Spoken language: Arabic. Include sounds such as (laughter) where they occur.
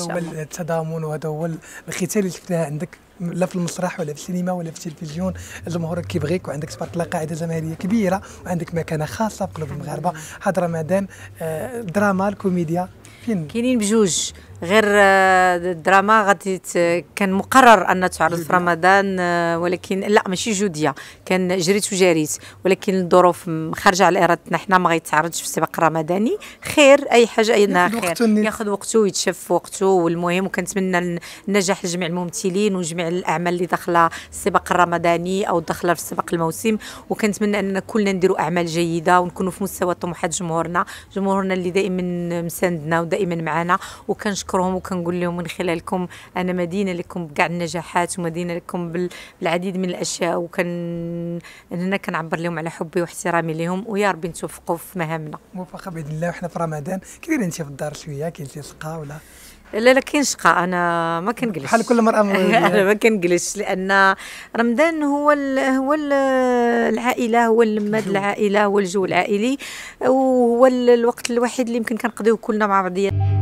هو التضامن وهذا هو الختال اللي شفناه عندك لا في المسرح ولا في السينما ولا في التلفزيون جمهورك كيبغيك وعندك تبارك الله قاعده جماهيريه كبيره وعندك مكانه خاصه في قلوب المغاربه حضره آه، مادام الدراما الكوميديا كاينين بجوج غير آه، الدراما غادي كان مقرر ان تعرض في رمضان آه، ولكن لا ماشي جوديه كان جريت وجريت ولكن الظروف خارجه على ارادتنا حنا ما غيتعرضش في السباق الرمضاني خير اي حاجه اي نهار خير ياخذ وقته ويتشاف في وقته والمهم وكنتمنى النجاح لجميع الممثلين وجميع الاعمال اللي داخله السباق الرمضاني او داخله في السباق الموسم وكنتمنى اننا كلنا نديروا اعمال جيده ونكونوا في مستوى طموحات جمهورنا جمهورنا اللي دائما مساندنا ودائما معنا وكنش كنشكرهم وكنقول لهم من خلالكم انا مدينه لكم بكاع النجاحات ومدينه لكم بالعديد من الاشياء وكن هنا كنعبر لهم على حبي واحترامي لهم ويا ربي نتوفقوا في مهامنا موفقه باذن الله وحنا في رمضان كديري انت في الدار شويه كاين شي سقا ولا لا لا كينشقى انا ما كنجلس بحال كل مرأة (laughs) انا ما كنجلس لان رمضان هو الـ هو الـ العائله هو المد (laughs) العائله هو الجو العائلي وهو الوقت الوحيد اللي يمكن كنقضيوه كلنا مع بعضياتنا